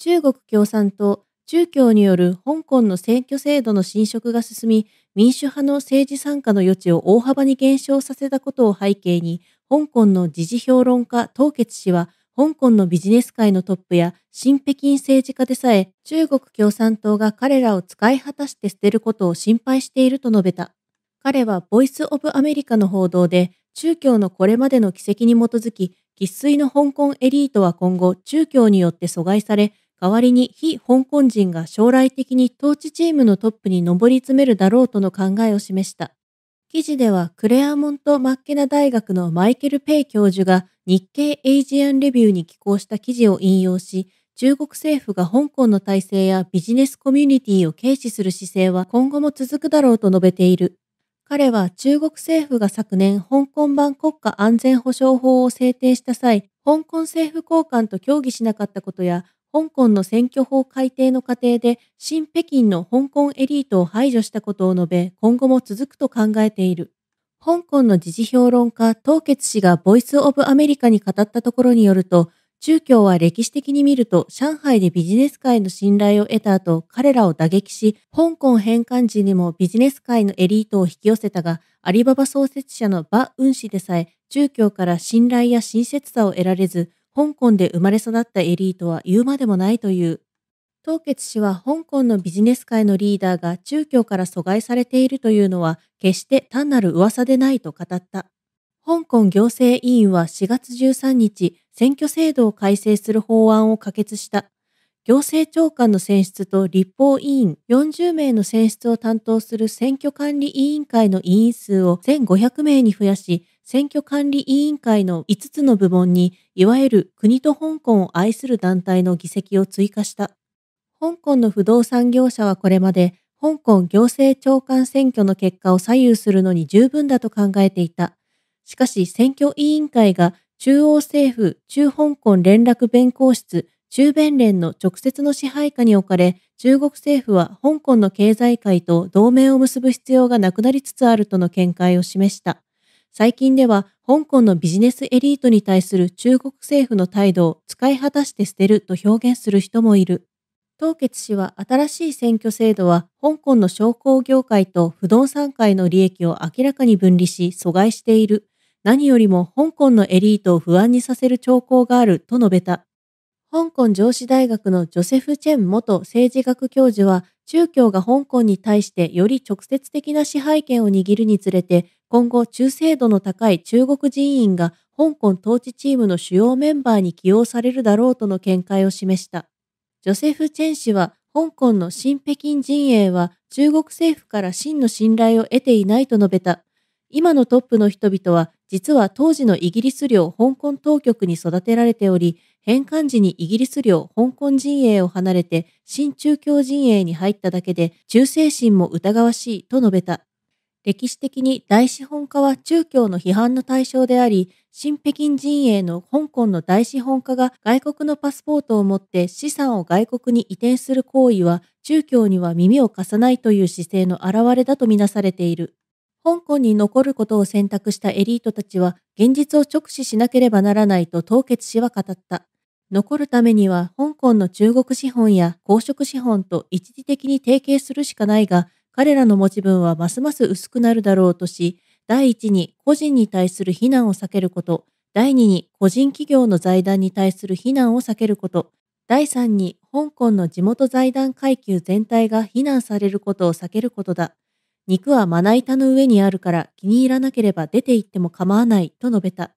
中国共産党、中共による香港の選挙制度の侵食が進み、民主派の政治参加の余地を大幅に減少させたことを背景に、香港の時事評論家凍結氏は、香港のビジネス界のトップや新北京政治家でさえ、中国共産党が彼らを使い果たして捨てることを心配していると述べた。彼はボイス・オブ・アメリカの報道で、中共のこれまでの軌跡に基づき、喫水の香港エリートは今後、中共によって阻害され、代わりに非香港人が将来的に統治チームのトップに上り詰めるだろうとの考えを示した。記事ではクレアモント・マッケナ大学のマイケル・ペイ教授が日経エイジアンレビューに寄稿した記事を引用し、中国政府が香港の体制やビジネスコミュニティを軽視する姿勢は今後も続くだろうと述べている。彼は中国政府が昨年香港版国家安全保障法を制定した際、香港政府高官と協議しなかったことや、香港の選挙法改定の過程で新北京の香港エリートを排除したことを述べ、今後も続くと考えている。香港の時事評論家、東傑氏がボイス・オブ・アメリカに語ったところによると、中共は歴史的に見ると上海でビジネス界の信頼を得た後、彼らを打撃し、香港返還時にもビジネス界のエリートを引き寄せたが、アリババ創設者のバ・ウン氏でさえ、中共から信頼や親切さを得られず、香港で生まれ育ったエリートは言うまでもないという。凍傑氏は香港のビジネス界のリーダーが中共から阻害されているというのは決して単なる噂でないと語った。香港行政委員は4月13日、選挙制度を改正する法案を可決した。行政長官の選出と立法委員40名の選出を担当する選挙管理委員会の委員数を1500名に増やし、選挙管理委員会の5つの部門に、いわゆる国と香港を愛する団体の議席を追加した。香港の不動産業者はこれまで、香港行政長官選挙の結果を左右するのに十分だと考えていた。しかし選挙委員会が中央政府中香港連絡弁公室中弁連の直接の支配下に置かれ、中国政府は香港の経済界と同盟を結ぶ必要がなくなりつつあるとの見解を示した。最近では、香港のビジネスエリートに対する中国政府の態度を使い果たして捨てると表現する人もいる。凍結氏は新しい選挙制度は香港の商工業界と不動産界の利益を明らかに分離し阻害している。何よりも香港のエリートを不安にさせる兆候があると述べた。香港上司大学のジョセフ・チェン元政治学教授は、中共が香港に対してより直接的な支配権を握るにつれて、今後、中精度の高い中国人員が香港統治チームの主要メンバーに起用されるだろうとの見解を示した。ジョセフ・チェン氏は、香港の新北京陣営は中国政府から真の信頼を得ていないと述べた。今のトップの人々は、実は当時のイギリス領香港当局に育てられており、返還時にイギリス領香港陣営を離れて新中京陣営に入っただけで忠誠心も疑わしいと述べた。歴史的に大資本家は中共の批判の対象であり、新北京陣営の香港の大資本家が外国のパスポートを持って資産を外国に移転する行為は中共には耳を貸さないという姿勢の表れだとみなされている。香港に残ることを選択したエリートたちは現実を直視しなければならないと凍結氏は語った。残るためには香港の中国資本や公職資本と一時的に提携するしかないが、彼らの持ち分はますます薄くなるだろうとし、第一に個人に対する非難を避けること、第二に個人企業の財団に対する非難を避けること、第三に香港の地元財団階級全体が非難されることを避けることだ。肉はまな板の上にあるから気に入らなければ出て行っても構わないと述べた。